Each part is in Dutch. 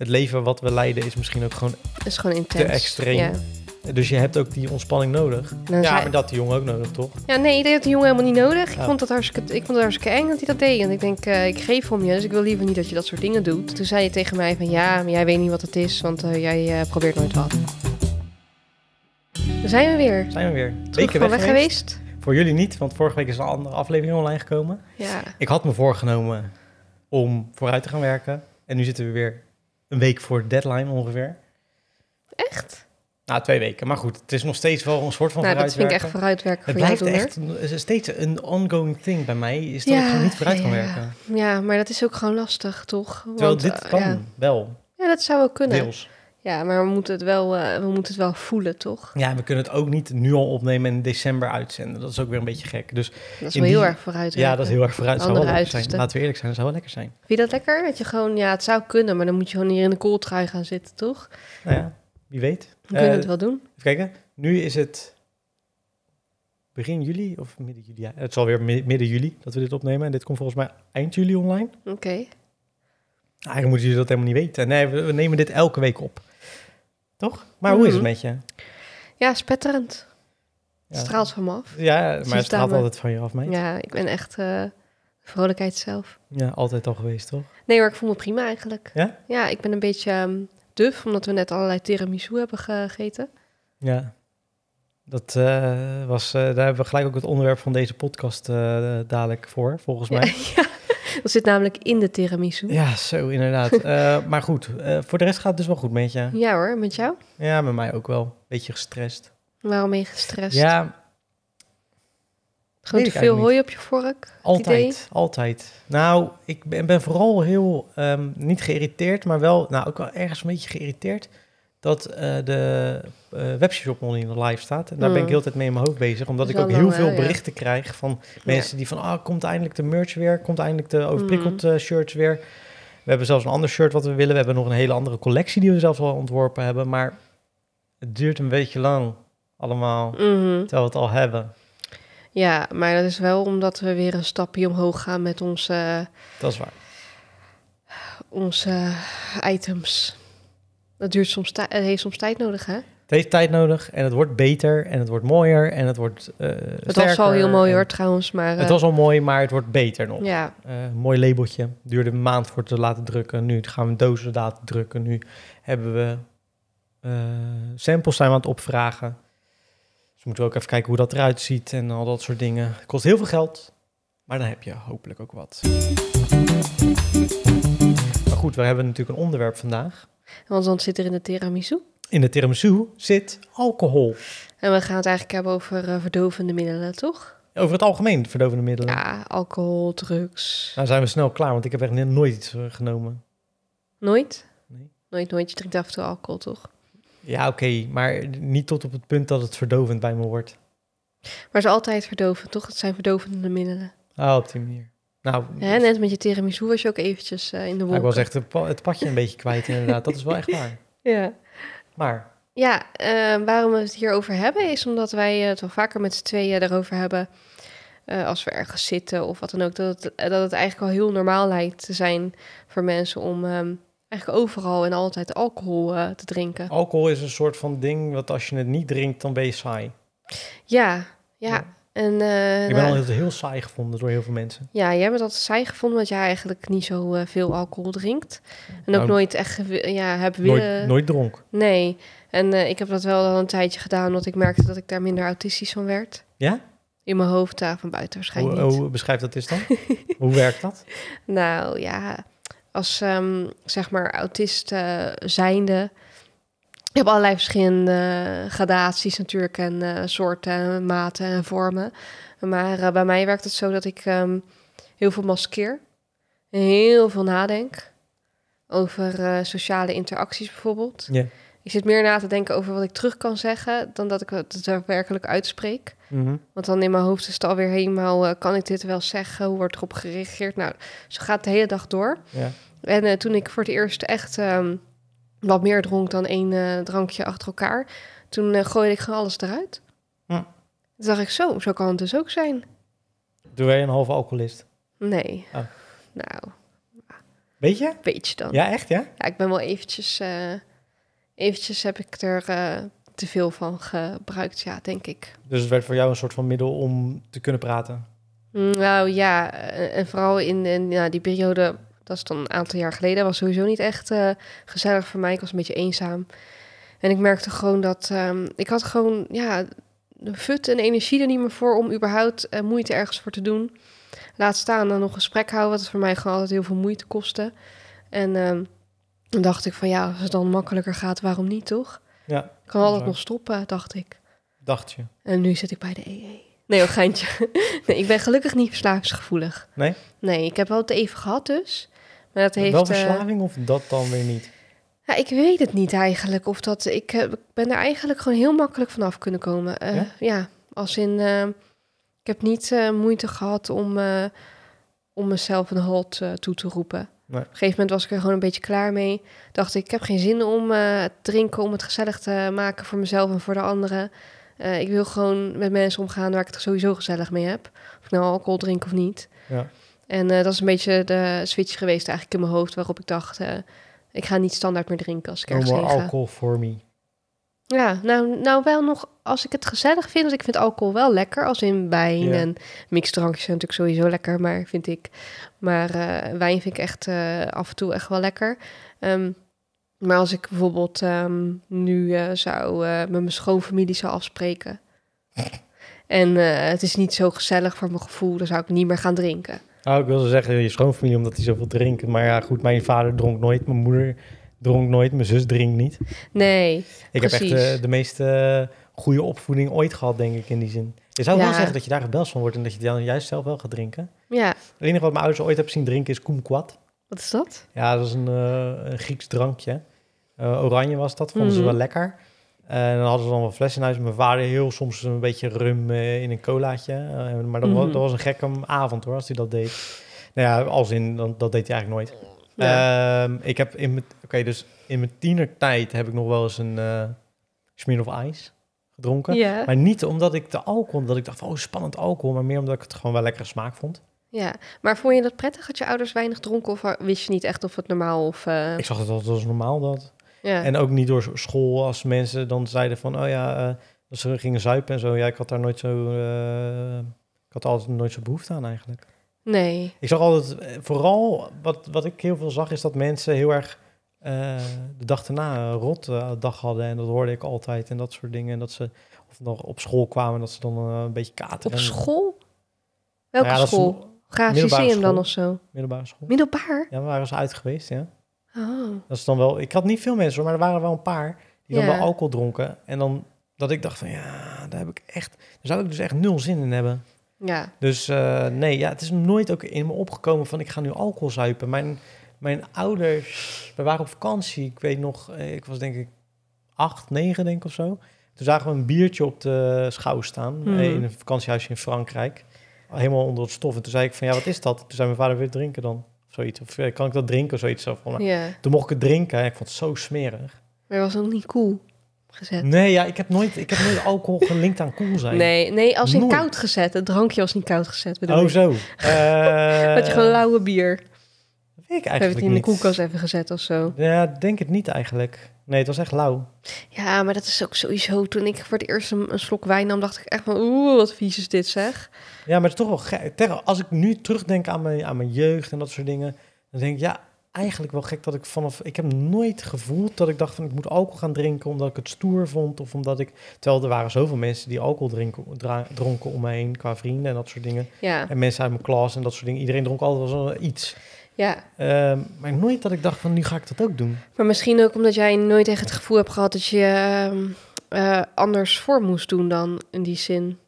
het leven wat we leiden is misschien ook gewoon, is gewoon intens. te extreem. Dus je hebt ook die ontspanning nodig. Nou, dus ja, maar dat die jongen ook nodig, toch? Ja, nee, ik dat de jongen helemaal niet nodig. Ik, vond dat hartstikke, ik vond het hartstikke eng dat hij dat deed. En ik denk, eh, ik geef om je, dus ik wil liever niet dat je dat soort dingen doet. Toen zei je tegen mij van, ja, maar jij weet niet wat het is, want eh, jij eh, probeert nooit wat. Daar zijn we weer. Zijn we weer. Terug van weg, geweest. geweest. Voor jullie niet, want vorige week is een andere aflevering online gekomen. Ja. Ik had me voorgenomen om vooruit te gaan werken. En nu zitten we weer een week voor deadline ongeveer. Echt? Nou, twee weken. Maar goed, het is nog steeds wel een soort van nou, vooruitwerken. dat vind ik echt vooruitwerken Het blijft echt een, steeds een ongoing thing bij mij, is dat ja, ik niet vooruit ja, kan werken. Ja, maar dat is ook gewoon lastig, toch? Terwijl dit eh, kan wel. Ja, dat zou wel kunnen. Ja, maar we moeten, het wel, eh, we moeten het wel voelen, toch? Ja, we kunnen het ook niet nu al opnemen en in december uitzenden. Dat is ook weer een beetje gek. Dus dat is wel heel erg vooruit. Ja, dat is heel erg vooruit. Zou wel zijn. Laten we eerlijk zijn, dat zou wel lekker zijn. Vind je dat lekker? Dat je gewoon, ja, het zou kunnen, maar dan moet je gewoon hier in de kooltrui gaan zitten, toch? Nou ja, wie weet. We kunnen eh, het wel doen. Even kijken. Nu is het begin juli of midden juli. het zal weer midden juli dat we dit opnemen. En dit komt volgens mij eind juli online. Oké. Okay. Eigenlijk moeten jullie dat helemaal niet weten. Nee, we nemen dit elke week op. Toch? Maar hoe is het mhm. met je? Ja, spetterend. Het straalt van me af. Ja, maar het straalt altijd van je af, meid. Ja, ik ben echt eh, vrolijkheid zelf. Ja, altijd al geweest, toch? Nee maar ik voel me prima eigenlijk. Ja? Ja, ik ben een beetje ehm, duf, omdat we net allerlei tiramisu hebben gegeten. Ja. Dat eh, was, eh, daar hebben we gelijk ook het onderwerp van deze podcast dadelijk voor, volgens mij. Dat zit namelijk in de tiramisu. Ja, zo inderdaad. Eh, maar goed, eh, voor de rest gaat het dus wel goed met je. Ja hoor, met jou? Ja, met mij ook wel. Beetje gestrest. Waarom ben je gestrest? Ja. Gewoon te veel hooi op je vork? Altijd, altijd. Nou, ik ben, ben vooral heel, ehm, niet geïrriteerd, maar wel, nou ook wel ergens een beetje geïrriteerd dat eh, de uh, webshop nog niet live staat. En daar ben ik hmm. heel tijd mee in mijn hoofd bezig. Omdat ik ook heel veel berichten krijg van mensen die van... ah, komt eindelijk de merch weer, komt eindelijk de overprikkeld hmm. eh, shirts weer. We hebben zelfs een ander shirt wat we willen. We hebben nog een hele andere collectie die we zelf al ontworpen hebben. Maar het duurt een beetje lang allemaal, mm terwijl we het al hebben. Ja, maar dat is wel omdat we weer een stapje omhoog gaan met onze... dat is waar. Onze items. Dat duurt soms het heeft soms tijd nodig, hè? Het heeft tijd nodig en het wordt beter en het wordt mooier en het wordt uh, Het was al heel mooi hoor trouwens, maar... het eh, was al mooi, maar het wordt beter nog. Ja. Eh, mooi labeltje. Duurde een maand voor te laten drukken. Nu gaan we dozen laten drukken. Nu hebben we samples zijn we aan het opvragen. Dus moeten we ook even kijken hoe dat eruit ziet en al dat soort dingen. Het kost heel veel geld, maar dan heb je hopelijk ook wat. Maar goed, we hebben natuurlijk een onderwerp vandaag. Want dan zit er in de tiramisu? In de tiramisu zit alcohol. En we gaan het eigenlijk hebben over eh, verdovende middelen, toch? Over het algemeen verdovende middelen? Ja, alcohol, drugs. Nou zijn we snel klaar, want ik heb echt nooit iets eh, genomen. Nooit? Nee. Nooit, nooit. Je drinkt af en toe alcohol, toch? Ja, oké. maar niet tot op het punt dat het verdovend bij me wordt. Maar ze altijd verdovend, toch? Het zijn verdovende middelen. Altijd ah, op die manier. Nou, net met je tiramisu was je ook eventjes eh, in de wolken. Nou, ik was echt het padje een beetje kwijt inderdaad, dat is wel echt waar. Ja. Maar? Ja, eh, waarom we het hierover hebben is omdat wij het wel vaker met z'n tweeën erover hebben... Eh, als we ergens zitten of wat dan ook, dat het, dat het eigenlijk al heel normaal lijkt te zijn voor mensen om ehm, eigenlijk overal en altijd alcohol te drinken. Alcohol is een soort van ding wat als je het niet drinkt, dan ben je saai. ja. ja. En, uh, ik ben nou, altijd heel saai gevonden door heel veel mensen. Ja, jij bent altijd saai gevonden, want jij eigenlijk niet zo eh, veel alcohol drinkt. En ook nou, nooit echt ja, heb willen... Nooit, nooit dronk. Nee. En eh, ik heb dat wel al een tijdje gedaan, omdat ik merkte dat ik daar minder autistisch van werd. Ja? In mijn hoofd, daar van buiten waarschijnlijk hoe, beschrijf dat is dan? hoe werkt dat? Nou ja, als um, zeg maar autist zijnde je hebt allerlei verschillende gradaties natuurlijk en uh, soorten, maten en vormen. Maar eh, bij mij werkt het zo dat ik ehm, heel veel maskeer. Heel veel nadenk over eh, sociale interacties bijvoorbeeld. Ik zit meer na te denken over wat ik terug kan zeggen dan dat ik het daadwerkelijk uitspreek. Mhm. Want dan in mijn hoofd is het alweer helemaal, kan ik dit wel zeggen? Hoe wordt erop gereageerd? Nou, zo gaat de hele dag door. En toen ik voor het eerst echt... Ehm, wat meer dronk dan één eh, drankje achter elkaar. Toen uh, gooide ik gewoon alles eruit. Ja. Hm. Toen ik, zo, zo kan het dus ook zijn. Doe jij een halve alcoholist? Nee. Oh. Nou. Beetje? je dan. Ja, echt, ja? Ja, ik ben wel eventjes... Eh, eventjes heb ik er te veel van gebruikt, ja, denk ik. Dus het werd voor jou een soort van middel om te kunnen praten? Mm, nou ja, en vooral in, in ja, die periode dat is dan een aantal jaar geleden. Dat was sowieso niet echt eh, gezellig voor mij. Ik was een beetje eenzaam. En ik merkte gewoon dat ehm, ik had gewoon ja, de fut en energie er niet meer voor om überhaupt uh, moeite ergens voor te doen. Laat staan dan nog gesprek houden, wat voor mij gewoon altijd heel veel moeite kostte. En ehm, dan dacht ik van ja, als het dan makkelijker gaat, waarom niet toch? Ja, ik kan altijd nog stoppen, dacht ik. Dacht je. En nu zit ik bij de EE. E. Nee, een geintje. nee, ik ben gelukkig niet verslavingsgevoelig. Nee? Nee, ik heb wel het even gehad dus. Maar heeft, wel eh, verslaving of dat dan weer niet? Ja, ik weet het niet eigenlijk. Of dat, ik, eh, ik ben er eigenlijk gewoon heel makkelijk vanaf kunnen komen. Eh, ja? als in... Uh, ik heb niet moeite gehad om, om mezelf een halt toe te roepen. Nee. Op een gegeven moment was ik er gewoon een beetje klaar mee. Dacht ik, ik heb geen zin om te drinken, om het gezellig te maken voor mezelf en voor de anderen. ik wil gewoon met mensen omgaan waar ik het sowieso gezellig mee heb. Of ik nou alcohol drink of niet. Ja. En eh, dat is een beetje de switch geweest eigenlijk in mijn hoofd, waarop ik dacht, eh, ik ga niet standaard meer drinken als ik ergens ga. alcohol for me. Ja, nou, nou wel nog, als ik het gezellig vind, want ik vind alcohol wel lekker, als in wijn yeah. en mixdrankjes zijn natuurlijk sowieso lekker, maar vind ik. Maar eh, wijn vind ik echt af en toe echt wel lekker. Ehm, maar als ik bijvoorbeeld ehm, nu zou met mijn schoonfamilie zou afspreken en het is niet zo gezellig voor mijn gevoel, dan zou ik niet meer gaan drinken. Oh, ik wilde zeggen, je schoonfamilie, omdat hij zoveel drinken. Maar ja, goed, mijn vader dronk nooit, mijn moeder dronk nooit, mijn zus drinkt niet. Nee, Ik heb echt eh, de, meeste meest eh, goede opvoeding ooit gehad, denk ik, in die zin. Je zou wel zeggen dat je daar gebeld van wordt en dat je dan juist zelf wel gaat drinken. Ja, Het enige wat mijn ouders ooit hebben zien drinken is kumquat. wat is dat? Ja, dat is een, eh, een Grieks drankje. oranje was dat, vonden ze mm. wel lekker. En eh, dan hadden ze dan wel fles in huis. Mijn vader heel soms een beetje rum eh, in een colaatje. Eh, maar mhm. dat, was, een gekke avond hoor, als hij dat deed. Nou ja, als in, dat deed hij eigenlijk nooit. Ehm, ik heb in mijn, oké, dus in mijn tienertijd heb ik nog wel eens een uh, smeer of ijs gedronken. Maar niet omdat ik de alcohol, dat ik dacht, oh spannend alcohol, maar meer omdat ik het gewoon wel lekkere smaak vond. Ja, maar vond je dat prettig dat je ouders weinig dronken of wist je niet echt of het normaal of... Ik zag het altijd als normaal dat. Ja. En ook niet door school als mensen dan zeiden van, oh ja, uh, ze gingen zuipen en zo. Ja, ik had daar nooit zo, eh, ik had altijd nooit zo behoefte aan eigenlijk. Nee. Ik zag altijd, eh, vooral wat, wat ik heel veel zag, is dat mensen heel erg de dag erna een rot dag hadden. En dat hoorde ik altijd en dat soort dingen. En dat ze of nog op school kwamen, dat ze dan een beetje kater. Op school? Welke school? Graag, zie dan of zo? Middelbare school. Middelbaar? Ja, we waren ze uit geweest, ja. Oh. Dat is dan wel, ik had niet veel mensen, maar er waren wel een paar die dan wel alcohol dronken. En dan dat ik dacht van ja, daar heb ik echt, daar zou ik dus echt nul zin in hebben. Ja. Dus eh, nee, ja, het is nooit ook in me opgekomen van ik ga nu alcohol zuipen. Mijn, mijn ouders, we waren op vakantie. Ik weet nog, eh, ik was denk ik acht, negen denk ik of zo. Toen zagen we een biertje op de schouw staan hmm. eh, in een vakantiehuisje in Frankrijk. Helemaal onder het stof. En toen zei ik van ja, wat is dat? Toen zei mijn vader weer drinken dan. Of zoiets. Of eh, kan ik dat drinken of zoiets. Of, yeah. Toen mocht ik het drinken ik vond het zo smerig. Maar was nog niet cool gezet? Nee, ja, ik heb nooit, ik heb nooit alcohol gelinkt aan cool zijn. Nee, nee als in koud gezet. Het drankje als niet koud gezet, Oh, zo. Met eh, je gewoon lauwe bier. Weet ik eigenlijk niet. Heb je het in de koelkast even gezet of zo? Ja, denk het niet eigenlijk. Nee, het was echt lauw. Ja, maar dat is ook sowieso. Toen ik voor het eerst een, slok wijn nam, dacht ik echt van... Oeh, wat vies is dit zeg. Ja, maar het is toch wel gek. Terwijl als ik nu terugdenk aan mijn, aan mijn jeugd en dat soort dingen... dan denk ik, ja, eigenlijk wel gek dat ik vanaf... Ik heb nooit gevoeld dat ik dacht van... ik moet alcohol gaan drinken omdat ik het stoer vond. Of omdat ik... Terwijl er waren zoveel mensen die alcohol drinken, dronken om me heen... qua vrienden en dat soort dingen. Ja. En mensen uit mijn klas en dat soort dingen. Iedereen dronk altijd wel iets. Ja. Ehm, maar nooit dat ik dacht van nu ga ik dat ook doen. Maar misschien ook omdat jij nooit echt het gevoel hebt gehad dat je ehm, eh, anders voor moest doen dan in die zin.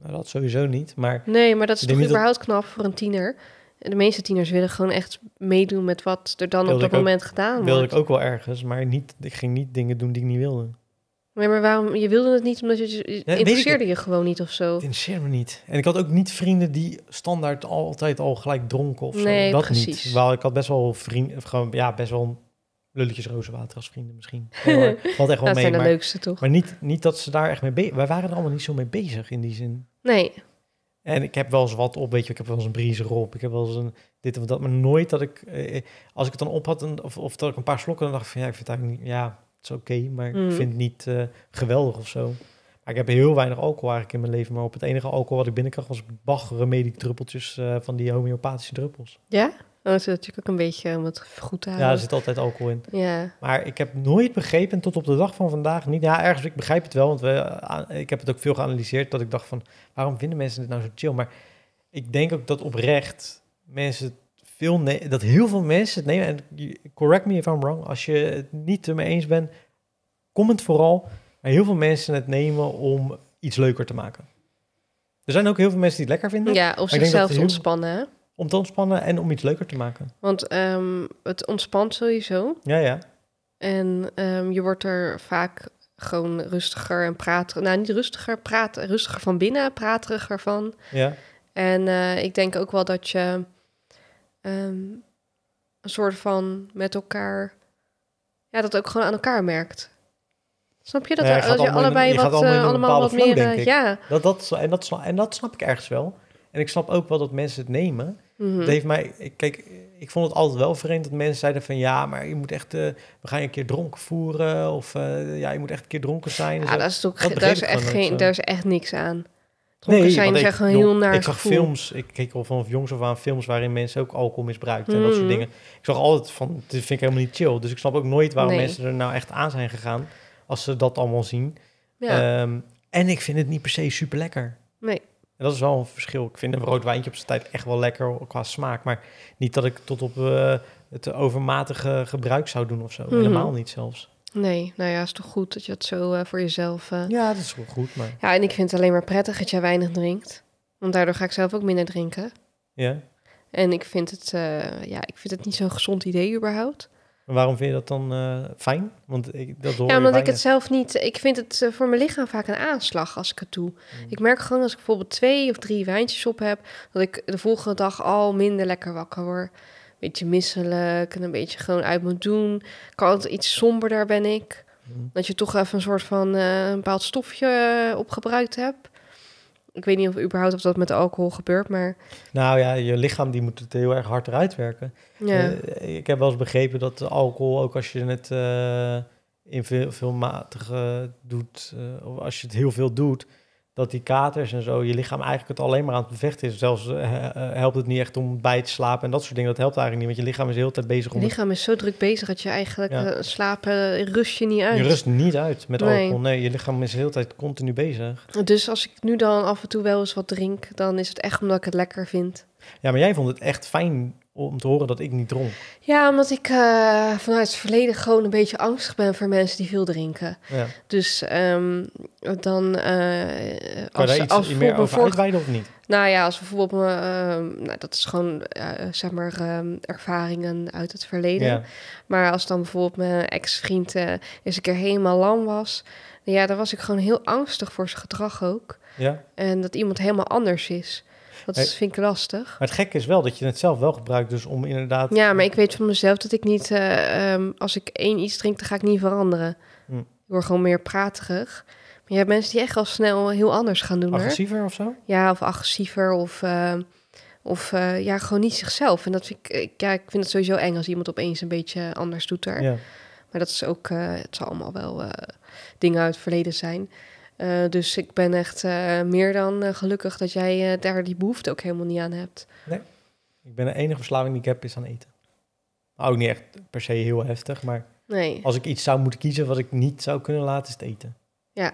Nou, dat sowieso niet. Maar nee, maar dat is toch überhaupt knap voor een tiener. De meeste tieners willen gewoon echt meedoen met wat er dan op dat moment gedaan wordt. Wilde ik ook wel ergens, maar niet, ik ging niet dingen doen die ik niet wilde maar waarom? Je wilde het niet omdat je, je interesseerde je gewoon niet of zo. Het interesseerde me niet. En ik had ook niet vrienden die standaard altijd al gelijk dronken of zo. dat niet. Wel, ik had best wel vrienden, gewoon ja, best wel lulletjes rozenwater als vrienden misschien. Ik wat echt wel mee. maar, leukste toch? Maar niet, niet dat ze daar echt mee we waren er allemaal niet zo mee bezig in die zin. Nee. En ik heb wel eens wat op, weet je, ik heb wel eens een briezer op, ik heb wel eens een dit of dat, maar nooit dat ik, eh, eh, als ik het dan op had, of, of dat ik een paar slokken, dan dacht ik van ja, ik vind het eigenlijk niet, ja, is oké, maar ik mhm. vind het niet eh, geweldig of zo. Maar ik heb heel weinig alcohol eigenlijk in mijn leven. Maar op het enige alcohol wat ik binnenkrijg was Bach druppeltjes eh, van die homeopathische druppels. Ja? Dan is natuurlijk ook een beetje eh, om het goed te houden. Ja, er zit altijd alcohol in. Ja. Maar ik heb nooit begrepen, tot op de dag van vandaag niet. Ja, ergens, ik begrijp het wel, want we, ik heb het ook veel geanalyseerd. Dat ik dacht van, waarom vinden mensen dit nou zo chill? Maar ik denk ook dat oprecht mensen veel dat heel veel mensen het nemen. En correct me if I'm wrong. Als je het niet ermee eens bent, comment vooral. Maar heel veel mensen het nemen om iets leuker te maken. Er zijn ook heel veel mensen die het lekker vinden. Ja, of zichzelf te ontspannen. om te ontspannen en om iets leuker te maken. Want ehm, het ontspant sowieso. Ja, ja. En ehm, je wordt er vaak gewoon rustiger en prater. Nou, niet rustiger, praat, rustiger van binnen, prateriger van. Ja. En eh, ik denk ook wel dat je Ehm, een soort van met elkaar, ja, dat ook gewoon aan elkaar merkt. Snap je dat, ja, je allebei wat, allemaal eh, wat flow, meer, eh, ja. Dat, dat, en, dat, en dat snap ik ergens wel. En ik snap ook wel dat mensen het nemen. Dat mhm. heeft mij, kijk, ik vond het altijd wel vreemd dat mensen zeiden van ja, maar je moet echt, uh, we gaan je een keer dronken voeren of ja, je moet echt een keer dronken zijn. Ja, dat is toch, daar is echt geen, daar is echt niks aan nee, heel naar Ik zag films, ik keek al vanaf jongs of aan films waarin mensen ook alcohol misbruikten en dat soort hmm. dingen. Ik zag altijd van, dit vind ik helemaal niet chill. Dus ik snap ook nooit waarom mensen er nou echt aan zijn gegaan als ze dat allemaal zien. Ehm, en ik vind het niet per se super lekker. Nee. En dat is wel een verschil. Ik vind een rood wijntje op zijn tijd echt wel lekker qua smaak. Maar niet dat ik tot op eh, het overmatige gebruik zou doen of zo. Hmm. Helemaal niet zelfs. Nee, nou ja, is toch goed dat je het zo eh, voor jezelf... Eh, ja, dat is wel goed, maar... Ja, en ik vind het alleen maar prettig dat jij weinig drinkt. Want daardoor ga ik zelf ook minder drinken. Ja. En ik vind het, eh, ja, ik vind het niet zo'n gezond idee überhaupt. Maar waarom vind je dat dan fijn? Want ik, dat hoor ja, omdat ik het zelf niet... Ik vind het voor mijn lichaam vaak een aanslag als ik het doe. Mm. Ik merk gewoon als ik bijvoorbeeld twee of drie wijntjes op heb... dat ik de volgende dag al minder lekker wakker word beetje misselijk en een beetje gewoon uit moet doen. Kan altijd iets somberder ben ik. Mhm. Dat je toch even een soort van eh, een bepaald stofje eh, opgebruikt hebt. Ik weet niet of überhaupt of dat met alcohol gebeurt, maar... Nou ja, je lichaam die moet het heel erg hard eruit werken. Ja. Eh, ik heb wel eens begrepen dat alcohol, ook als je het in veel, matige doet... of als je het heel veel doet, dat die katers en zo, je lichaam eigenlijk het alleen maar aan het bevechten is. Zelfs eh, eh, helpt het niet echt om bij te slapen en dat soort dingen. Dat helpt eigenlijk niet, want je lichaam is de hele tijd bezig om... Je lichaam is zo druk bezig dat je eigenlijk eh, slapen, rust je niet uit. Je rust niet uit met nee. alcohol. Nee, je lichaam is de hele tijd continu bezig. Dus als ik nu dan af en toe wel eens wat drink, dan is het echt omdat ik het lekker vind. Ja, maar jij vond het echt fijn om te horen dat ik niet dronk? Ja, omdat ik eh, vanuit het verleden gewoon een beetje angstig ben voor mensen die veel drinken. Ja. Dus ehm, dan. Uh, als, je iets als meer over of niet? Nou ja, als bijvoorbeeld. Uh, nou, dat is gewoon, eh, zeg maar, ehm, ervaringen uit het verleden. Maar als dan bijvoorbeeld mijn ex-vriend eens een keer helemaal lam was. Ja, dan was ik gewoon heel angstig voor zijn gedrag ook. Ja. En dat iemand helemaal anders is. Dat vind ik lastig. Maar het gekke is wel dat je het zelf wel gebruikt, dus om inderdaad... Ja, maar ik weet van mezelf dat ik niet... Eh, ehm, als ik één iets drink, dan ga ik niet veranderen. door hm. Ik word gewoon meer praterig. Maar je hebt mensen die echt al snel heel anders gaan doen. Agressiever of zo? Ja, of agressiever of... Eh, of eh, ja, gewoon niet zichzelf. En dat vind ik, ja, ik vind het sowieso eng als iemand opeens een beetje anders doet daar. Ja. Maar dat is ook, het zal allemaal wel dingen uit het verleden zijn. Eh, dus ik ben echt eh, meer dan eh, gelukkig dat jij daar die behoefte ook helemaal niet aan hebt. Nee, ik ben de enige verslaving die ik heb is aan eten. Ook niet echt per se heel heftig, maar nee. als ik iets zou moeten kiezen wat ik niet zou kunnen laten, is het eten. Ja,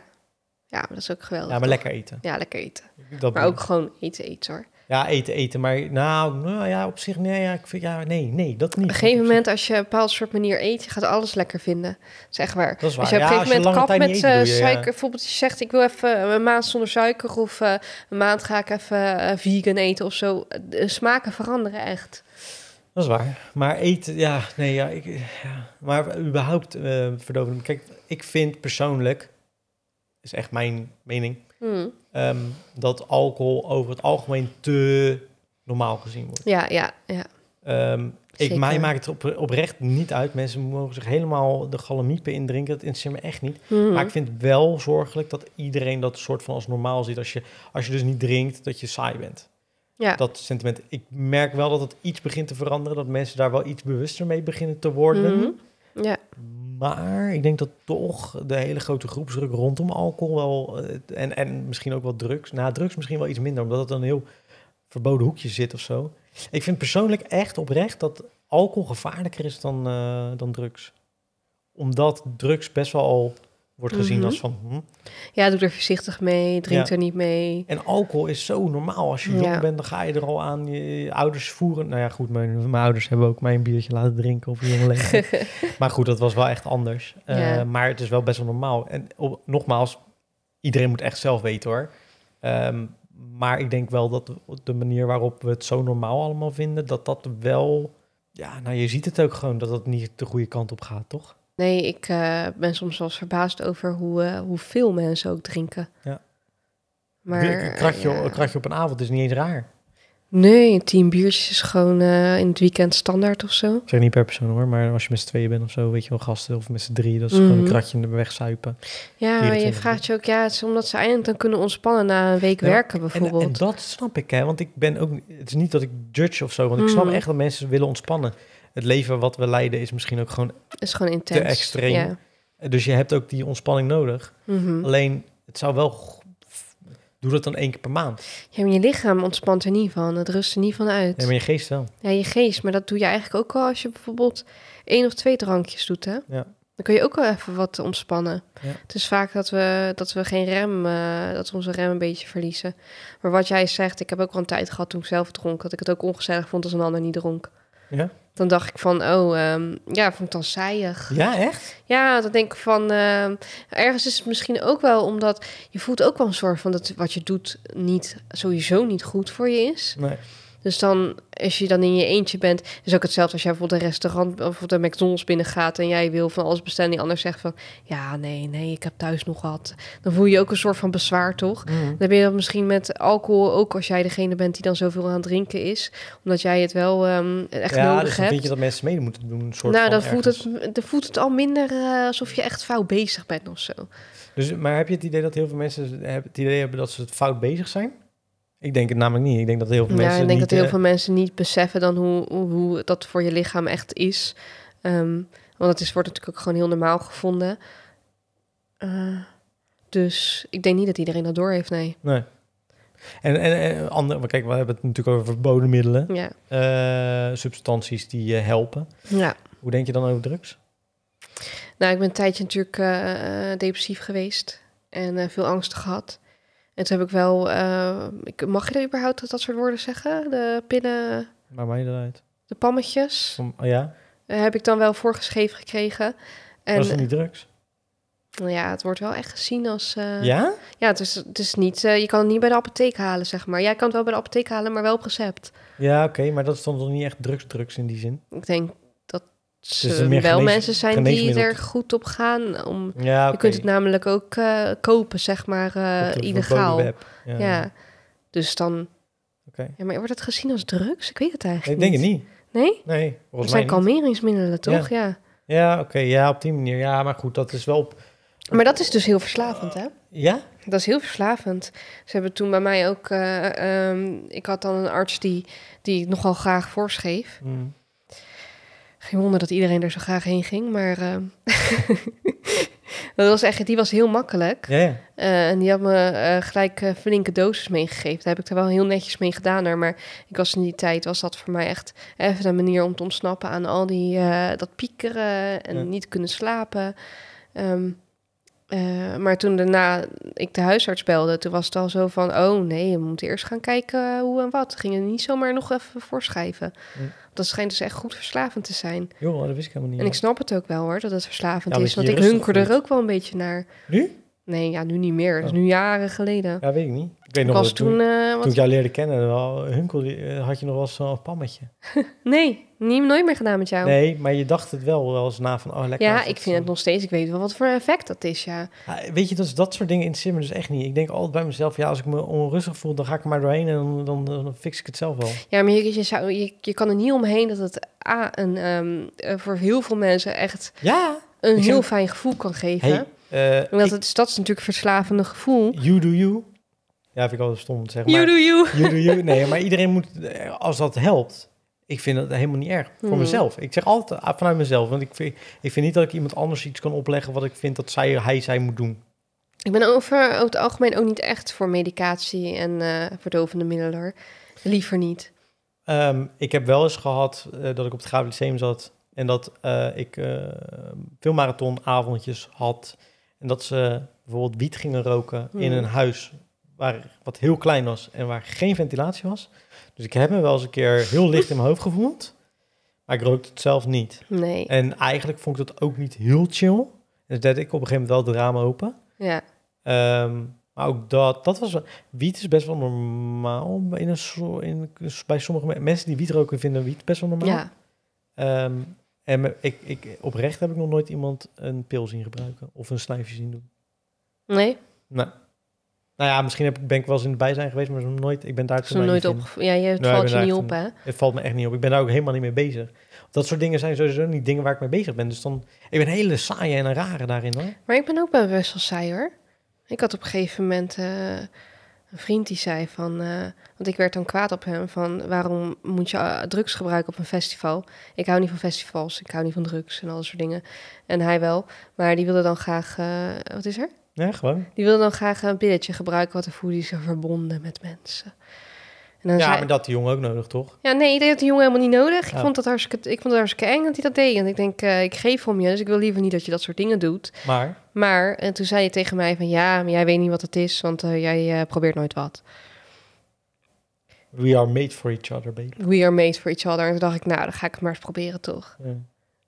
ja maar dat is ook geweldig. Ja, maar lekker eten. Ja, lekker eten. Dat maar ook gewoon eten eten hoor. Ja, eten, eten. Maar nou, nou, ja, op zich, nee, ja, ik vind, ja, nee, nee, dat niet. Op een gegeven moment, als je een bepaald soort manier eet, je gaat alles lekker vinden. Zeg maar. Dat is waar. Als je op een gegeven moment kap met eh, suiker, bijvoorbeeld je zegt, ik wil even een maand zonder suiker of eh, een maand ga ik even eh, vegan eten of zo. De smaken veranderen echt. Dat is waar. Maar eten, ja, nee, ja. Ik, ja. Maar überhaupt verdoven. Kijk, ik vind persoonlijk, is echt mijn mening. Hmm. Ehm, dat alcohol over het algemeen te normaal gezien wordt. Ja, ja, ja. Ehm, ik, mij maakt het op, oprecht niet uit. Mensen mogen zich helemaal de galamiepen indrinken. Dat interesseert me echt niet. Mhm. Maar ik vind wel zorgelijk dat iedereen dat soort van als normaal ziet. Als je, als je dus niet drinkt, dat je saai bent. Ja. Dat sentiment. Ik merk wel dat het iets begint te veranderen. Dat mensen daar wel iets bewuster mee beginnen te worden. Mhm. Ja. Maar ik denk dat toch de hele grote groepsdruk rondom alcohol wel. Eh, en, en misschien ook wel drugs. Na nou, drugs misschien wel iets minder, omdat het een heel verboden hoekje zit of zo. Ik vind persoonlijk echt oprecht dat alcohol gevaarlijker is dan, eh, dan drugs. Omdat drugs best wel al wordt gezien mhm. als van... Hm. Ja, doe er voorzichtig mee, drink er niet mee. En alcohol is zo normaal. Als je jong bent, dan ga je er al aan. Je, ouders voeren... Nou ja, goed, mijn, mijn ouders hebben ook mij een biertje laten drinken of jonge leeftijd. maar goed, dat was wel echt anders. Eh, maar het is wel best wel normaal. En op, nogmaals, iedereen moet echt zelf weten hoor. Ehm, maar ik denk wel dat de manier waarop we het zo normaal allemaal vinden, dat dat wel... Ja, nou je ziet het ook gewoon dat dat niet de goede kant op gaat, toch? Nee, ik eh, ben soms wel eens verbaasd over hoe, uh, hoeveel mensen ook drinken. Ja. Maar, een kratje, kratje, op een avond is niet eens raar. Nee, tien biertjes is gewoon eh, in het weekend standaard of zo. Ik zeg niet per persoon hoor, maar als je met z'n tweeën bent of zo, weet je wel, gasten of met z'n drie, dat is gewoon een mhm. kratje in de weg zuipen. Ja, maar je vraagt je ook, ja, het is omdat ze eindelijk dan kunnen ontspannen na een week werken bijvoorbeeld. En, dat snap ik, hè, want ik ben ook, het is niet dat ik judge of zo, want ik mhm. snap echt dat mensen willen ontspannen het leven wat we leiden is misschien ook gewoon, is gewoon intens, te extreem. Dus je hebt ook die ontspanning nodig. Mhm. Alleen, het zou wel... Doe dat dan één keer per maand. Ja, maar je lichaam ontspant er niet van. Het rust er niet van uit. Ja, maar je geest wel. Ja, je geest. Maar dat doe je eigenlijk ook al als je bijvoorbeeld één of twee drankjes doet, hè? Ja. Dan kun je ook wel even wat ontspannen. Ja. Het is vaak dat we, dat we geen rem, uh, dat we onze rem een beetje verliezen. Maar wat jij zegt, ik heb ook al een tijd gehad toen ik zelf dronk, dat ik het ook ongezellig vond als een ander niet dronk. Ja? Dan dacht ik van, oh, ehm, ja, vond ik dan Ja, echt? Ja, dan denk ik van, ehm, ergens is het misschien ook wel omdat je voelt ook wel een zorg van dat wat je doet niet, sowieso niet goed voor je is. Nee. Dus dan, als je dan in je eentje bent, is ook hetzelfde als jij bijvoorbeeld een restaurant of de McDonald's binnengaat en jij wil van alles bestellen en die ander zegt van, ja, nee, nee, ik heb thuis nog wat. Dan voel je ook een soort van bezwaar, toch? Mhm. Dan ben je dat misschien met alcohol ook als jij degene bent die dan zoveel aan het drinken is, omdat jij het wel ehm, echt nodig dus hebt. Ja, vind je dat mensen mee moeten doen, een soort nou, dan voelt, het, dan voelt het al minder eh, alsof je echt fout bezig bent of zo. Dus, maar heb je het idee dat heel veel mensen het idee hebben dat ze fout bezig zijn? Ik denk het namelijk niet. Ik denk dat heel veel mensen. Ja, ik denk niet, dat heel eh, veel mensen niet beseffen dan hoe, hoe, dat voor je lichaam echt is. Ehm, want het is, wordt natuurlijk ook gewoon heel normaal gevonden. Eh, dus ik denk niet dat iedereen dat door heeft, nee. Nee. En, en, andere, kijk, we hebben het natuurlijk over verboden middelen. Ja. Eh, substanties die je helpen. Ja. Hoe denk je dan over drugs? Nou, ik ben een tijdje natuurlijk depressief geweest en veel angst gehad. En toen heb ik wel, eh, ik, mag je er überhaupt dat soort woorden zeggen? De pinnen. Maar mij eruit. De pammetjes. Om, oh ja. Eh, heb ik dan wel voorgeschreven gekregen. En, Was het niet drugs? Nou ja, het wordt wel echt gezien als. ja? Ja, het is, het is niet. je kan het niet bij de apotheek halen, zeg maar. Jij kan het wel bij de apotheek halen, maar wel op recept. Ja, oké, maar dat stond toch niet echt drugs, drugs in die zin? Ik denk dus ze er wel mensen zijn die er goed op gaan. Om, ja, Je kunt het namelijk ook eh, kopen, zeg maar, uh, illegaal. Ja. ja. Dus dan... Okay. Ja, maar wordt het gezien als drugs? Ik weet het eigenlijk niet. Ik denk het niet. Nee? Nee, Het zijn kalmeringsmiddelen, toch? Ja, ja. oké. Ja, op die manier. Ja, maar goed, dat is wel... Op... Maar dat is dus heel verslavend, hè? Ja? Dat is heel verslavend. Ze hebben toen bij mij ook... Eh, ehm, ik had dan een arts die, die ik nogal graag voorschreef... Mm. Geen wonder dat iedereen er zo graag heen ging, maar eh, dat was echt, die was heel makkelijk. Ja, ja. Eh, en die had me eh, gelijk flinke dosis meegegeven. Daar heb ik er wel heel netjes mee gedaan, hoor. maar ik was in die tijd, was dat voor mij echt even een manier om te ontsnappen aan al die, dat piekeren en niet kunnen slapen. Ehm, eh, maar toen daarna ik de huisarts belde, toen was het al zo van... oh nee, je moet eerst gaan kijken hoe en wat. Gingen niet zomaar nog even voorschrijven. Dat schijnt dus echt goed verslavend te zijn. Joh, dat wist ik helemaal niet. En ik snap het ook wel hoor, dat het verslavend is. Want ik hunker er ook wel een beetje naar. Nu? Nee, ja, nu niet meer. Dat is oh. nu jaren geleden. Ja, weet ik niet. Ik weet nog wel. toen, toen, uh, toen ik jou leerde kennen, eh, Hunkel, eh, had je nog wel zo'n pammetje. nee, niet, nooit meer gedaan met jou. Nee, maar je dacht het wel wel eens na van, oh lekker. Ja, ik vind het nog steeds. Ik weet wel wat voor effect dat is, ja. ja weet je, dat, dat soort dingen interesseert me dus echt niet. Ik denk altijd bij mezelf, ja, als ik me onrustig voel, dan ga ik er maar doorheen en dan, dan, dan fix ik het zelf wel. Ja, maar je, je, kan er niet omheen dat het A, een, ehm, voor heel veel mensen echt ja, een heel fijn gevoel kan geven. Uh, Omdat het, ik, dat is natuurlijk een verslavende gevoel. You do you. Ja, vind ik altijd stom om maar, you. do you. Nee, maar iedereen moet, eh, als dat helpt, ik vind dat helemaal niet erg voor hmm. mezelf. Ik zeg altijd ah, vanuit mezelf, want ik vind, ik vind niet dat ik iemand anders iets kan opleggen wat ik vind dat zij, hij, zij moet doen. Ik ben over, over het algemeen ook niet echt voor medicatie en eh, verdovende middelen Liever niet. Ehm, ik heb wel eens gehad dat ik op het Graaf zat en dat ik veel marathonavondjes had. En dat ze bijvoorbeeld wiet gingen roken in hmm. een huis waar wat heel klein was en waar geen ventilatie was. Dus ik heb me wel eens een keer heel licht in mijn hoofd gevoeld. Maar ik rookte het zelf niet. Nee. En eigenlijk vond ik dat ook niet heel chill. Dus deed ik op een gegeven moment wel de ramen open. Ja. Ehm, maar ook dat, dat was wiet is best wel normaal in een, in, bij sommige mensen die wiet roken vinden wiet best wel normaal. Ja. Ehm, en ik, ik, oprecht heb ik nog nooit iemand een pil zien gebruiken of een snuifje zien doen. Nee? Nou, nou ja, misschien heb, ben ik wel eens in het bijzijn geweest, maar nog nooit. Ik ben daar toen nooit op. Ja, je, het valt je niet op, hè? Het valt me echt niet op. Ik ben daar ook helemaal niet mee bezig. Dat soort dingen zijn sowieso niet dingen waar ik mee bezig ben. Dus dan, ik ben hele saaie en een rare daarin, hoor. Maar ik ben ook wel best wel saai, hoor. Ik had op een gegeven moment. Eh, een vriend die zei van, eh, want ik werd dan kwaad op hem van, waarom moet je eh, drugs gebruiken op een festival? Ik hou niet van festivals, ik hou niet van drugs en al dat soort dingen. En hij wel, maar die wilde dan graag, eh, wat is er? Ja, gewoon. Die wilde dan graag een pilletje gebruiken wat de voedie is verbonden met mensen ja, maar dat die jongen ook nodig, toch? Ja, nee, ik deed dat die jongen helemaal niet nodig. Ik, vond dat hartstikke, ik vond het hartstikke eng dat hij dat deed. En ik denk, eh, ik geef om je, dus ik wil liever niet dat je dat soort dingen doet. Maar? Maar en eh, toen zei je tegen mij van, ja, maar jij weet niet wat het is, want eh, jij probeert nooit wat. We are made for each other, baby. We are made for each other. En toen dacht ik, nou, dan ga ik het maar eens proberen, toch? Ja.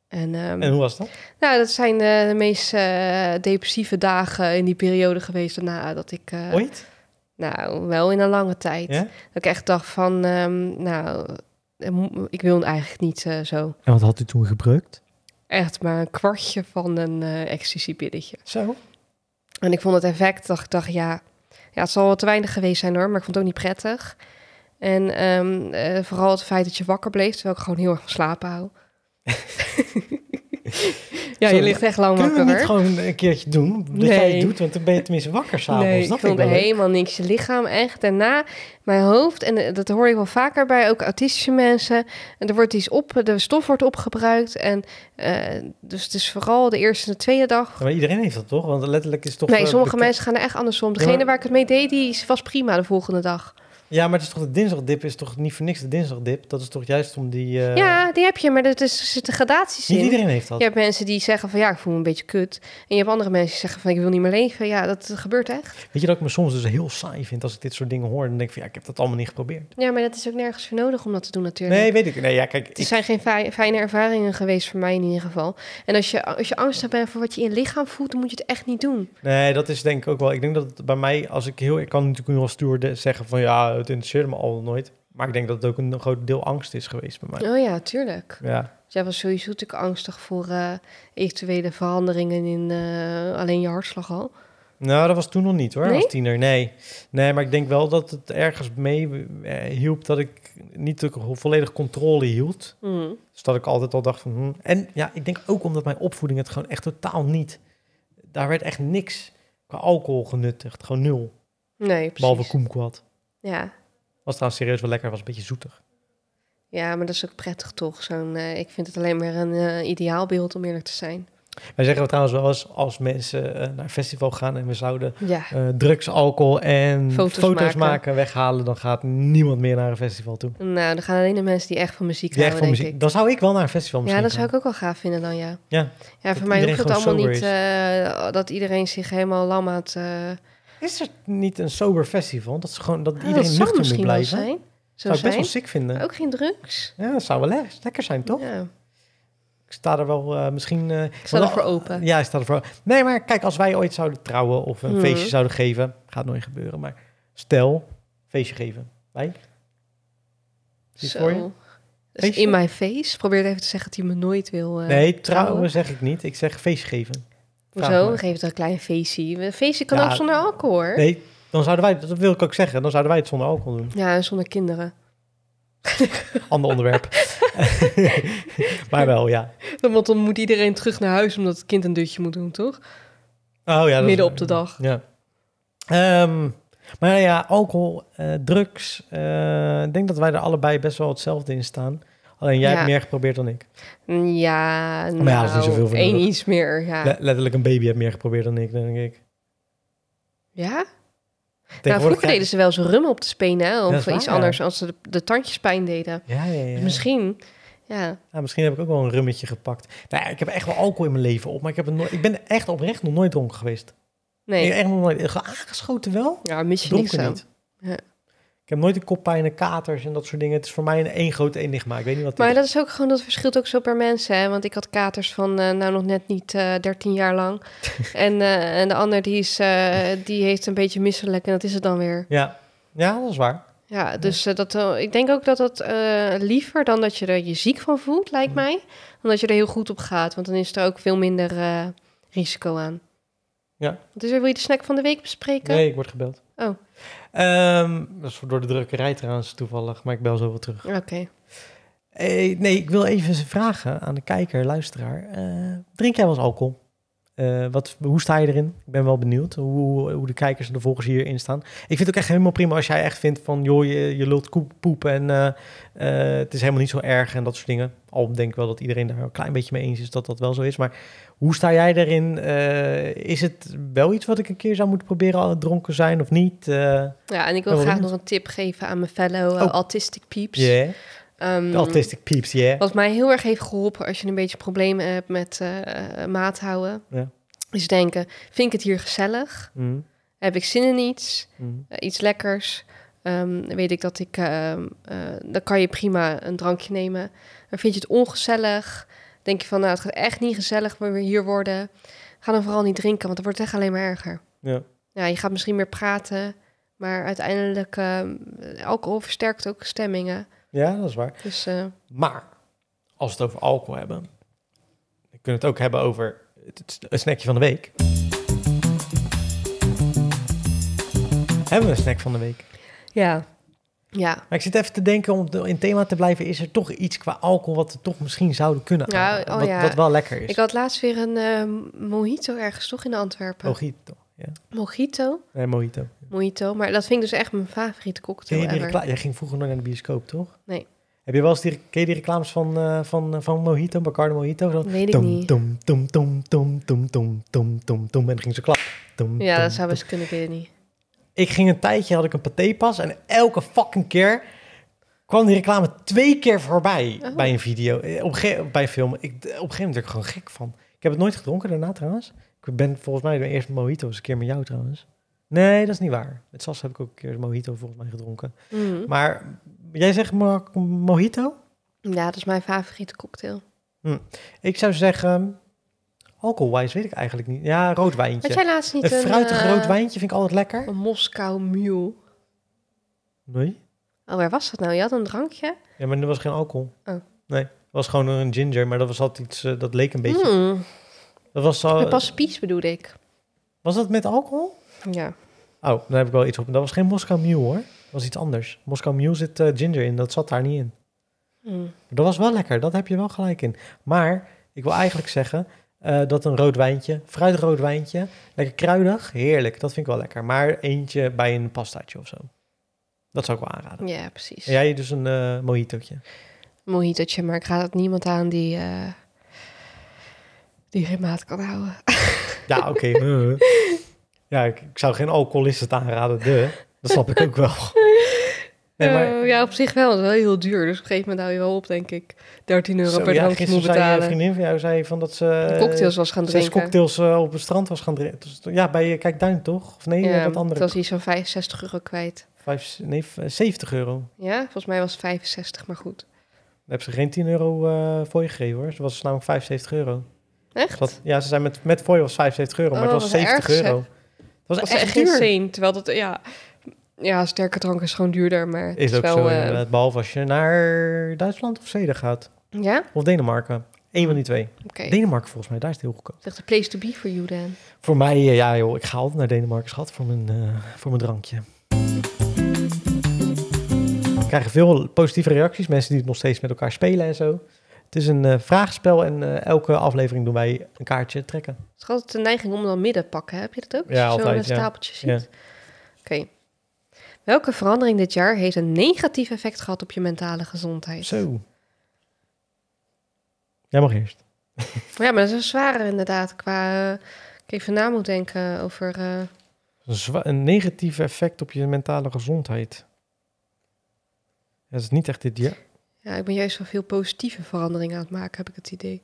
En, ehm, en, hoe was dat? Nou, dat zijn de, de meest depressieve dagen in die periode geweest daarna dat ik... Ooit? Nou, wel in een lange tijd. Dat ik echt dacht van, ehm, nou, eh, ik wil eigenlijk niet eh, zo. En wat had u toen gebruikt? Echt maar een kwartje van een uh, eh, ecstasy Zo? En ik vond het effect dacht, ik dacht, ja, ja, het zal wel te weinig geweest zijn hoor, maar ik vond het ook niet prettig. En ehm, vooral het feit dat je wakker bleef, terwijl ik gewoon heel erg van slapen hou. ja, je ligt echt lang wakker. Kunnen we niet gewoon een keertje doen? Dat nee. jij het doet, want dan ben je tenminste wakker s'avonds. Nee, dat ik vond ik helemaal niks. Je lichaam echt. Daarna mijn hoofd, en eh, dat hoor ik wel vaker bij, ook autistische mensen. En er wordt iets op, de stof wordt opgebruikt. En eh, dus het is vooral de eerste en de tweede dag. maar iedereen heeft dat toch? Want letterlijk is toch... Nee, sommige mensen gaan er echt andersom. Degene waar ik het mee deed, die was prima de volgende dag. Ja, maar het is toch de dinsdagdip is toch niet voor niks de dinsdagdip? Dat is toch juist om die... Eh, ja, die heb je, maar dat is, er zitten gradaties niet in. iedereen heeft dat. Je hebt mensen die zeggen van ja, ik voel me een beetje kut. En je hebt andere mensen die zeggen van ik wil niet meer leven. Ja, dat gebeurt echt. Weet je dat ik me soms dus heel saai vind als ik dit soort dingen hoor? Dan denk ik van ja, ik heb dat allemaal niet geprobeerd. Ja, maar dat is ook nergens voor nodig om dat te doen natuurlijk. Nee, weet ik. Nee, ja, kijk, het zijn geen fijne ervaringen geweest voor mij in ieder geval. En als je, als je angstig bent voor wat je in je lichaam voelt, dan moet je het echt niet doen. Nee, dat is denk ik ook wel. Ik denk dat bij mij, als ik heel... Ik kan natuurlijk nu wel stoer zeggen van ja het nou, interesseerde me al nooit. Maar ik denk dat het ook een groot deel angst is geweest bij mij. Oh ja, tuurlijk. Ja. Dus jij was sowieso natuurlijk angstig voor eh, eventuele veranderingen in eh, alleen je hartslag al. Nou, dat was toen nog niet hoor, als tiener. Nee. nee, maar ik denk wel dat het ergens mee eh, hielp dat ik niet de volledig controle hield. Mm. Dus dat ik altijd al dacht van... Hm. En ja, ik denk ook omdat mijn opvoeding het gewoon echt totaal niet... Daar werd echt niks qua alcohol genuttigd, gewoon nul. Nee, precies. Behalve koemkwad. Ja. Was trouwens serieus wel lekker, was een beetje zoeter. Ja, maar dat is ook prettig toch? Zo'n, eh, ik vind het alleen maar een uh, ideaal beeld om eerlijk te zijn. Wij zeggen trouwens wel eens als mensen eh, naar een festival gaan en we zouden drugs, alcohol en foto's, maken. weghalen, dan gaat niemand meer naar een festival toe. Nou, dan gaan alleen de mensen die echt van muziek die houden, denk ik. Dan zou ik wel naar een festival misschien Ja, dat zou ik ook wel gaaf vinden dan, ja. Ja, ja voor mij hoeft het allemaal niet dat iedereen zich helemaal lam is er niet een sober festival? Dat, is gewoon, dat iedereen dat nuchter moet blijven. Zijn. Zou, ik best wel ziek vinden. Ook geen drugs. Ja, dat zou wel lekker zijn, toch? Ja. Ik sta er wel eh, misschien... Uh, ik sta er voor open. Ja, ik sta er voor Nee, maar kijk, als wij ooit zouden trouwen of een hmm. feestje zouden geven... Gaat nooit gebeuren, maar stel, feestje geven. Wij? Zie voor je? in mijn face. Probeer even te zeggen dat hij me nooit wil eh, Nee, trouwen, trouwen zeg ik niet. Ik zeg feestje geven. Hoezo? Geef het een klein feestje. Een feestje kan ook zonder alcohol, hoor. Nee, dan zouden wij, dat wil ik ook zeggen, dan zouden wij het zonder alcohol doen. Ja, en zonder kinderen. Ander onderwerp. maar wel, ja. Want dan moet iedereen terug naar huis omdat het kind een dutje moet doen, toch? Oh ja. Midden op de dag. Ja. Ehm, maar ja, alcohol, eh, drugs. Eh, ik denk dat wij er allebei best wel hetzelfde in staan. Alleen jij hebt meer geprobeerd dan ik. Mm, ja, maar nou, zoveel één iets meer, ja. letterlijk een baby hebt meer geprobeerd dan ik, denk ik. Ja? Nou, vroeger deden ze wel eens rum op de spenen of iets anders als ze de, tandjes pijn deden. Ja, ja, ja. Dus misschien ja. misschien heb ik ook wel een rummetje gepakt. Nou, ik heb echt wel alcohol in mijn leven op, maar ik, heb no ik ben echt oprecht nog nooit dronken geweest. Nee. Ik heb echt nog nooit aangeschoten wel. Ja, misschien je zo niet. Ja. Ik heb nooit een koppijn en katers en dat soort dingen. Het is voor mij een één grote enigma. Ik weet niet wat. Maar dat is ook gewoon, dat verschilt ook zo per mensen. Hè? Want ik had katers van, uh, nou nog net niet 13 eh, jaar lang. en, eh, en de ander die, is, die heeft een beetje misselijk en dat is het dan weer. Ja, ja dat is waar. Ja, dus dat, ik denk ook dat dat liever dan dat je er je ziek van voelt, lijkt mhm. mij. Dan dat je er heel goed op gaat, want dan is er ook veel minder risico aan. Ja. Dus wil je de snack van de week bespreken? Nee, ik word gebeld. Oh. Um, dat is door de drukkerij trouwens toevallig, maar ik bel zo wel terug. Oké. Eh, nee, ik wil even vragen aan de kijker, luisteraar. Eh, drink jij wel eens alcohol? Eh, wat, hoe sta je erin? Ik ben wel benieuwd hoe, hoe de kijkers en de volgers hierin staan. Ik vind het ook echt helemaal prima als jij echt vindt van... joh, je, je lult koep, en eh, eh, het is helemaal niet zo erg en dat soort dingen. Al denk ik wel dat iedereen daar een klein beetje mee eens is dat dat wel zo is. Maar hoe sta jij erin? is het wel iets wat ik een keer zou moeten proberen, al dronken zijn of niet? ja, en ik wil graag nog een tip geven aan mijn fellow oh. autistic peeps. Um, autistic peeps, ja. Wat mij heel erg heeft geholpen als je een beetje problemen hebt met uh, maat houden. Ja. Is denken, vind ik het hier gezellig? Mhm. Heb ik zin in iets? Mhm. Eh, iets lekkers? Um, weet ik dat ik... Ehm, dan kan je prima een drankje nemen. Maar vind je het ongezellig? Denk je van, nou, het gaat echt niet gezellig maar we hier worden. Ga dan vooral niet drinken, want dan wordt het echt alleen maar erger. Ja. ja je gaat misschien meer praten. Maar uiteindelijk, alcohol versterkt ook stemmingen. Ja, dat is waar. Dus, eh, Maar als we het over alcohol hebben, dan kunnen we het ook hebben over het snackje van de week. Hebben we een snack van de week? Ja. ja. Maar ik zit even te denken, om in thema te blijven, is er toch iets qua alcohol wat we toch misschien zouden kunnen ja, oh wat, wel lekker is. Ik had laatst weer een uh, mojito ergens, toch, in Antwerpen? Mojito. Mojito? Nee, mojito. Mojito, maar dat vind ik dus echt mijn favoriete cocktail je Jij ging vroeger nog naar de bioscoop, toch? Nee. Heb je wel eens die, ken die reclames van, uh, van, eh, van Mojito, Bacardi Mojito? Dat Weet ik tom, niet. Tom, tom, tom, tom, tom, tom, tom, tom, tom. En dan ging ze klap. ja, dat zou best kunnen, ik niet. Ik ging een tijdje, had ik een patépas en elke fucking keer kwam die reclame twee keer voorbij oh. bij een video, eh, op bij een Ik, op een gegeven moment werd ik gewoon gek van. Ik heb het nooit gedronken daarna trouwens. Ik ben volgens mij de eerste mojito eens een keer met jou trouwens. Nee, dat is niet waar. Met Sas heb ik ook een keer mojito volgens mij gedronken. Mhm. Maar jij zegt mojito? Ja, dat is mijn favoriete cocktail. Hm. Ik zou zeggen, alcoholwijs weet ik eigenlijk niet. Ja, rood wijntje. jij laatst niet een... fruitig een, eh, rood wijntje vind ik altijd lekker. Een Moskou Mule. Nee. Oh, waar was dat nou? Je had een drankje? Ja, maar er was geen alcohol. Oh. Nee, het was gewoon een ginger, maar dat was altijd iets, eh, dat leek een beetje... Hmm. Dat was zo... Eh, met ik. Was dat met alcohol? Ja. Oh, daar heb ik wel iets op. Dat was geen Moskou Mule hoor. Dat was iets anders. Moskou Mule zit eh, ginger in. Dat zat daar niet in. Hmm. Dat was wel lekker. Dat heb je wel gelijk in. Maar ik wil eigenlijk zeggen eh, dat een rood wijntje, fruitrood wijntje, lekker kruidig, heerlijk. Dat vind ik wel lekker. Maar eentje bij een pastaatje of zo. Dat zou ik wel aanraden. Ja, precies. jij dus een uh, mojitootje? Mojitootje, maar ik ga dat niemand aan die die geen maat kan houden. Ja, oké. ja, ik, zou geen alcoholisten het aanraden, de. Dat snap ik ook wel. Eh, ja, op zich wel. Het is wel heel duur. Dus op een gegeven moment hou je wel op, denk ik. 13 euro per ja, drankje moet betalen. Zei, een vriendin van jou zei van dat ze... cocktails was gaan drinken. Zes cocktails eh, op het strand was gaan drinken. Dus, ja, bij eh, kijk duin toch? Of nee, ja, dat andere. Dat was iets van 65 euro kwijt. Vijf, nee, 70 euro. Ja, volgens mij was het 65, maar goed. Dan heb ze geen 10 euro voor je gegeven hoor. Ze was namelijk 75 euro. Echt? ja, ze zijn met, met je was 75 euro, maar oh, het was 70 euro. het was, was, echt, duur. insane. Terwijl dat, ja, ja, sterke drank is gewoon duurder, maar is, ook wel, zo. Eh, behalve als je naar Duitsland of Zweden gaat. Ja? Of Denemarken. Eén van die twee. Okay. Denemarken volgens mij, daar is het heel goedkoop. Echt de place to be voor you, dan. Voor mij, eh, ja joh, ik ga altijd naar Denemarken, schat, voor mijn, eh, voor mijn drankje. We krijgen veel positieve reacties. Mensen die het nog steeds met elkaar spelen en zo. Het is een eh, vraagspel en eh, elke aflevering doen wij een kaartje trekken. Het is altijd de neiging om dan midden te pakken, heb je dat ook? Ja, Zo altijd, een ja. stapeltje ziet. Oké. Welke verandering dit jaar heeft een negatief effect gehad op je mentale gezondheid? Zo. Jij mag eerst. ja, maar dat is een zware inderdaad. Qua, eh, ik even na moet denken over... Een, een negatief effect op je mentale gezondheid. Dat is niet echt dit jaar. Ja, ik ben juist wel veel positieve veranderingen aan het maken, heb ik het idee.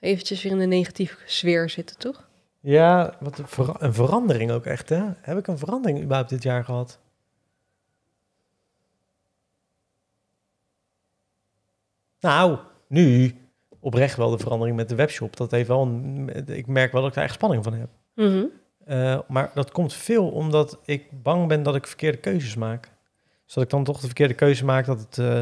Eventjes weer in de negatieve sfeer zitten, toch? Ja, wat een, een verandering ook echt, hè? Heb ik een verandering überhaupt dit jaar gehad? Nou, nu oprecht wel de verandering met de webshop. Dat heeft wel ik merk wel dat ik daar echt spanning van heb. Mhm. Eh, maar dat komt veel omdat ik bang ben dat ik verkeerde keuzes maak. Dus dat ik dan toch de verkeerde keuze maak dat het eh,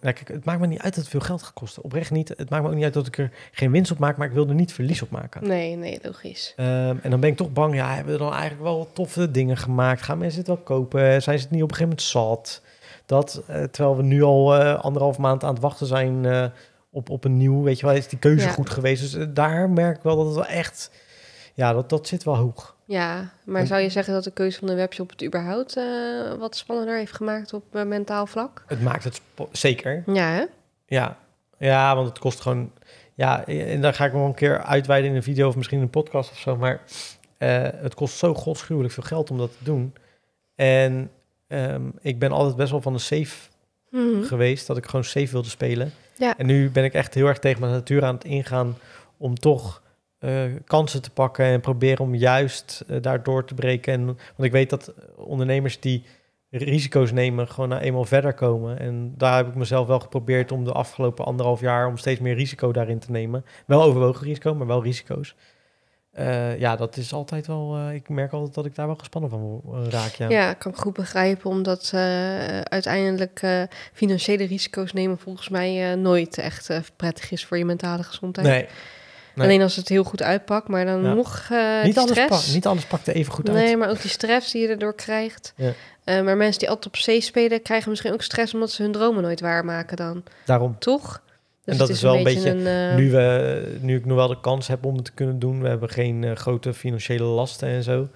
het maakt me niet uit dat het veel geld gaat kosten. Oprecht niet. Het maakt me ook niet uit dat ik er geen winst op maak, maar ik wil er niet verlies op maken. Nee, nee, logisch. Ehm, en dan ben ik toch bang, ja, hebben we dan eigenlijk wel toffe dingen gemaakt? Gaan mensen het wel kopen? Zijn ze het niet op een gegeven moment zat? Dat, eh, terwijl we nu al eh, anderhalf maand aan het wachten zijn eh, op, op een nieuw, weet je wel, is die keuze goed geweest? Dus daar merk ik wel dat het wel echt, ja, dat, dat zit wel hoog. Ja, maar zou je zeggen dat de keuze van de webshop het überhaupt eh, wat spannender heeft gemaakt op eh, mentaal vlak? Het maakt het zeker. Ja, Ja. ja, want het kost gewoon. Ja, en dan ga ik nog een keer uitweiden in een video of misschien een podcast of zo. Maar eh, het kost zo godschuwelijk veel geld om dat te doen. En ehm, ik ben altijd best wel van de safe mhm. geweest, dat ik gewoon safe wilde spelen. Ja. En nu ben ik echt heel erg tegen mijn natuur aan het ingaan om toch eh, kansen te pakken en proberen om juist uh, daar door te breken. En, want ik weet dat ondernemers die risico's nemen, gewoon nou eenmaal verder komen. En daar heb ik mezelf wel geprobeerd om de afgelopen anderhalf jaar om steeds meer risico daarin te nemen. Wel overwogen risico, maar wel risico's. Eh, ja, dat is altijd wel. ik merk altijd dat ik daar wel gespannen van raak. Ja, ja ik kan goed begrijpen, omdat uiteindelijk financiële risico's nemen volgens mij nooit echt prettig is voor je mentale gezondheid. Nee. Alleen als het heel goed uitpakt, maar dan nog uh, niet, alles stress. niet alles pakt er even goed uit. Nee, maar ook die stress die je erdoor krijgt. Ja. Eh, maar mensen die altijd op C spelen, krijgen misschien ook stress omdat ze hun dromen nooit waarmaken dan. Daarom. Toch? Dus en dat is, wel een beetje, een, eh, nu, nu ik nog wel de kans heb om het te kunnen doen. We hebben geen grote financiële lasten en zo.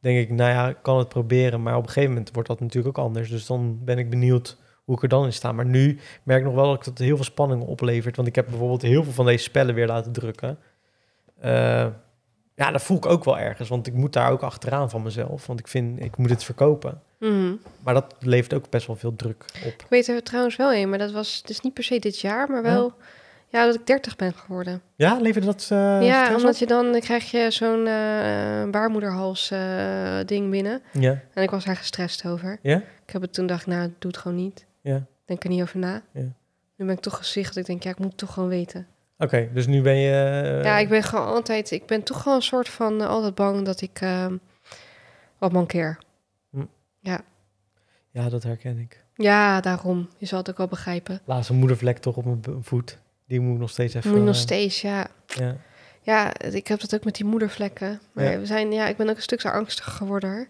Denk ik, nou ja, ik kan het proberen. Maar op een gegeven moment wordt dat natuurlijk ook anders. Dus dan ben ik benieuwd hoe ik er dan in sta. Maar nu merk ik nog wel dat het heel veel spanning oplevert. Want ik heb bijvoorbeeld heel veel van deze spellen weer laten drukken. Eh, ja, dat voel ik ook wel ergens. Want ik moet daar ook achteraan van mezelf. Want ik vind, ik moet het verkopen. Mhm. Maar dat levert ook best wel veel druk op. Ik weet er trouwens wel een, maar dat was dus niet per se dit jaar, maar wel... Ja. dat ik 30 ben geworden. Ja, levert dat. Uh, ja, omdat je dan, krijg je zo'n eh, baarmoederhals ding binnen. Ja. En ik was daar gestrest over. Ja. Ik heb het toen dacht, nou, doe het gewoon niet. Ja. Denk er niet over na. Ja. Nu ben ik toch gezicht dat ik denk, ja, ik moet toch gewoon weten. Oké, dus nu ben je... Eh, ja, ik ben gewoon altijd... Ik ben toch gewoon een soort van eh, altijd bang dat ik uh, wat mankeer. Hm. Ja. Ja, dat herken ik. Ja, daarom. Je zal het ook wel begrijpen. Laatste moedervlek toch op mijn voet. Die moet ik nog steeds even... Moet nog eh, steeds, ja. ja. Ja, ik heb dat ook met die moedervlekken. Maar we zijn, ja, ik ben ook een stuk zo angstig geworden.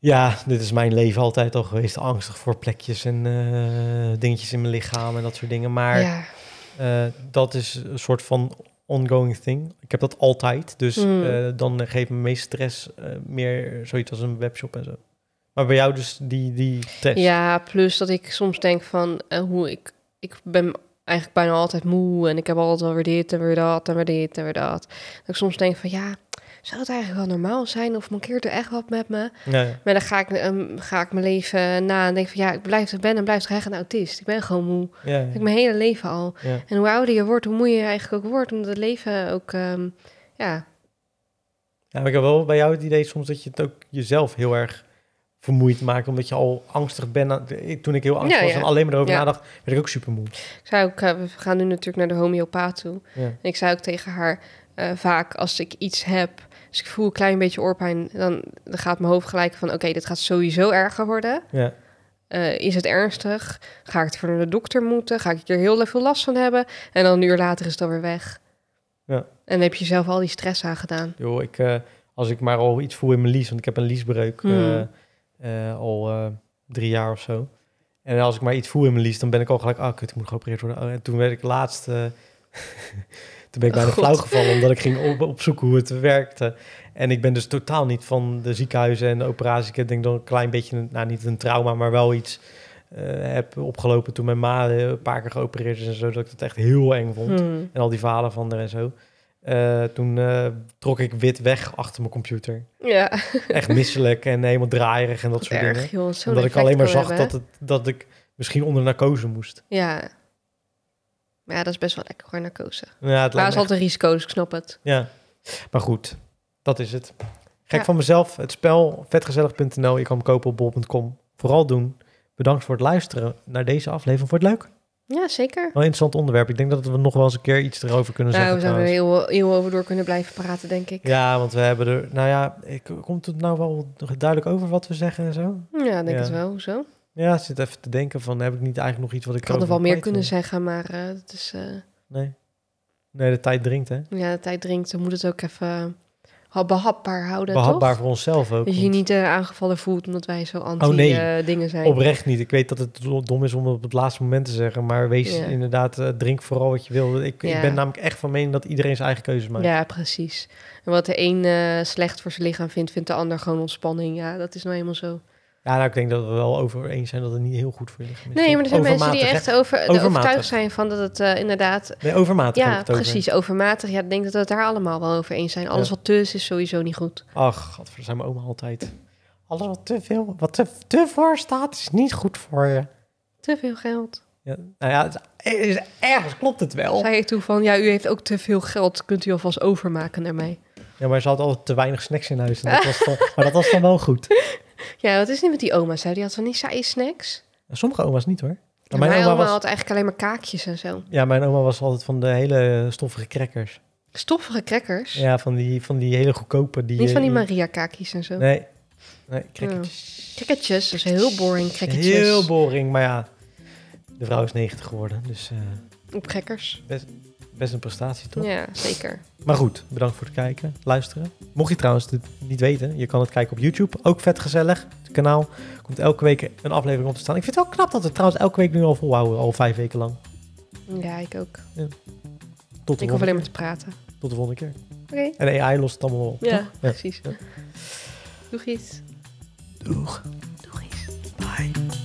Ja, dit is mijn leven altijd al geweest. Angstig voor plekjes en uh, dingetjes in mijn lichaam en dat soort dingen. Maar eh, dat is een soort van ongoing thing. Ik heb dat altijd. Dus hmm. eh, dan geeft me meest stress meer zoiets als een webshop en zo. Maar bij jou dus die, die test. Ja, plus dat ik soms denk van hoe ik... Ik ben eigenlijk bijna altijd moe en ik heb altijd wel weer dit en weer dat en weer dit en weer dat. Dat ik soms denk van ja zou het eigenlijk wel normaal zijn of mankeert er echt wat met me? Nee. Maar dan ga ik, ehm, ga ik mijn leven na en denk van ja, ik blijf, ik ben en blijf toch echt een autist. Ik ben gewoon moe. Ja, Ik mijn hele leven al. En hoe ouder je wordt, hoe moe je eigenlijk ook wordt, omdat het leven ook, ehm, ja. Ja, ik heb wel bij jou het idee soms dat je het ook jezelf heel erg vermoeid maakt, omdat je al angstig bent. Eh, toen ik heel angstig was en alleen maar erover nadacht, werd ik ook super moe. Ik zei ook, eh, we gaan nu natuurlijk naar de homeopaat toe. En ik zei ook tegen haar, eh, vaak als ik iets heb dus ik voel een klein beetje oorpijn. Dan, dan gaat mijn hoofd gelijk van, oké, dit gaat sowieso erger worden. Ja. Eh, is het ernstig? Ga ik het voor naar de dokter moeten? Ga ik er heel veel last van hebben? En dan een uur later is het alweer weg. Ja. En heb je zelf al die stress aan gedaan. Yo, ik, eh, als ik maar al iets voel in mijn lies, want ik heb een liesbreuk hmm. eh, al drie jaar of zo. En als ik maar iets voel in mijn lies, dan ben ik al gelijk, ah, kut, moet geopereerd worden. Oh, en toen werd ik laatst... Toen ben ik bijna oh, flauw gevallen omdat ik ging op, opzoeken hoe het werkte. En ik ben dus totaal niet van de ziekenhuizen en de operaties. Ik denk dan een klein beetje, nou niet een trauma, maar wel iets eh, heb opgelopen toen mijn ma eh, een paar keer geopereerd is en zo. Dat ik dat echt heel eng vond. Hmm. En al die verhalen van er en zo. Eh, toen trok ik wit weg achter mijn computer. Ja. Echt misselijk en helemaal draaierig en dat, soort dingen. Omdat ik alleen maar zag dat, het, dat ik misschien onder narcose moest. Ja ja, dat is best wel lekker gewoon narcose. Ja, het maar is altijd een risico, ik snap het. Ja, maar goed, dat is het. Gek van mezelf, het spel vetgezellig.nl. Je kan hem kopen op bol.com. Vooral doen. Bedankt voor het luisteren naar deze aflevering. Vond je het leuk? Ja, zeker. Wel een interessant onderwerp. Ik denk dat we nog wel eens een keer iets erover kunnen nou, zeggen. Nou, we zouden er heel, heel over door kunnen blijven praten, denk ik. Ja, want we hebben er... Nou ja, ik, komt het nou wel duidelijk over wat we zeggen en zo? Ja, denk het wel. Zo. Ja, zit even te denken van, heb ik niet eigenlijk nog iets wat ik... Ik had er wel meer kunnen zeggen, maar het eh, is... Eh, eh. Nee. Nee, de tijd dringt, hè? Ja, de tijd dringt. We moeten het ook even behapbaar houden, Behapbaar voor onszelf ook. Dat je je niet uh, aangevallen voelt omdat wij zo anti-dingen oh, nee. zijn. oprecht niet. Ik weet dat het dom is om het op het laatste moment te zeggen. Maar wees inderdaad, drink vooral wat je wil. Ik, ik, ben namelijk echt van mening dat iedereen zijn eigen keuzes maakt. Ja, precies. En wat de een slecht voor zijn lichaam vindt, vindt de ander gewoon ontspanning. Ja, dat is nou eenmaal zo. Ja, nou, ik denk dat we wel over eens zijn dat het niet heel goed voor je is. Nee, maar er zijn mensen die echt over, eh, overtuigd zijn van dat het eh, inderdaad... Nee, overmatig. Ja, precies, overmatig. Ja, ik denk dat we het daar allemaal wel over eens zijn. Alles wat te is, is sowieso niet goed. Ach, god, zijn mijn oma altijd. Alles wat te veel, wat te, te voor staat, is niet goed voor je. Te veel geld. Ja, nou ja, het is, ergens klopt het wel. Zei je toen van, ja, u heeft ook te veel geld, kunt u alvast overmaken naar mij. Ja, maar ze had altijd te weinig snacks in huis. En dat was maar dat was dan wel goed. Ja, wat is niet met die oma's? Hè? Die had van die saaie snacks. Sommige oma's niet hoor. mijn, oma, was... had eigenlijk alleen maar kaakjes en zo. Ja, mijn oma was altijd van de hele stoffige crackers. Stoffige crackers? Ja, van die, van die hele goedkope. Die, niet van die Maria-kaakjes en zo. Nee, nee oh. crackertjes. Ja. dat dus heel boring crackertjes. Heel boring, maar ja, de vrouw is 90 geworden, dus... Uh, eh, Op crackers. Best, best een prestatie, toch? Ja, zeker. Maar goed, bedankt voor het kijken, luisteren. Mocht je trouwens dit niet weten, je kan het kijken op YouTube. Ook vet gezellig. Het kanaal komt elke week een aflevering op te staan. Ik vind het wel knap dat we trouwens elke week nu al volhouden, al vijf weken lang. Ja, ik ook. Ja. Tot de ik hoef alleen maar te praten. Tot de volgende keer. Oké. En AI lost het allemaal op. Ja, precies. Ja. Doeg iets. Bye.